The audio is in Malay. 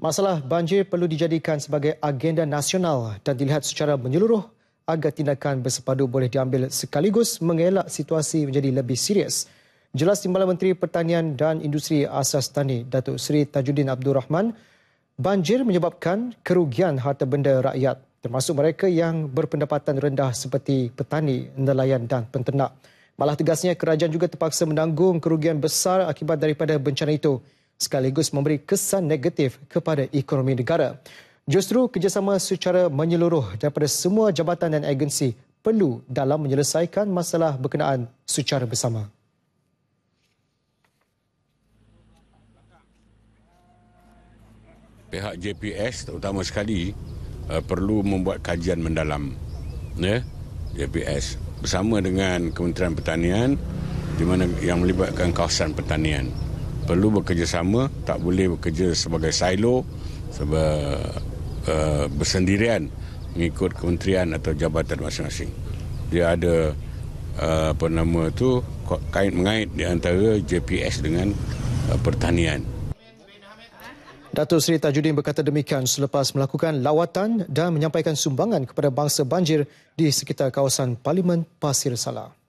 Masalah banjir perlu dijadikan sebagai agenda nasional dan dilihat secara menyeluruh agar tindakan bersepadu boleh diambil sekaligus mengelak situasi menjadi lebih serius. Jelas Timbalan Menteri Pertanian dan Industri Asas Tani, Datuk Seri Tajuddin Abdul Rahman, banjir menyebabkan kerugian harta benda rakyat termasuk mereka yang berpendapatan rendah seperti petani, nelayan dan penternak. Malah tegasnya kerajaan juga terpaksa menanggung kerugian besar akibat daripada bencana itu sekaligus memberi kesan negatif kepada ekonomi negara. Justru kerjasama secara menyeluruh daripada semua jabatan dan agensi perlu dalam menyelesaikan masalah berkenaan secara bersama. Pihak JPS terutama sekali eh, perlu membuat kajian mendalam ya JPS bersama dengan Kementerian Pertanian di mana yang melibatkan kawasan pertanian perlu bekerjasama, tak boleh bekerja sebagai silo, sebab uh, eh, bersendirian mengikut kementerian atau jabatan masing-masing. Dia ada uh, apa nama tu kait mengait di antara JPS dengan uh, pertanian. Datuk Sri Tajuddin berkata demikian selepas melakukan lawatan dan menyampaikan sumbangan kepada bangsa banjir di sekitar kawasan Parlimen Pasir Salam.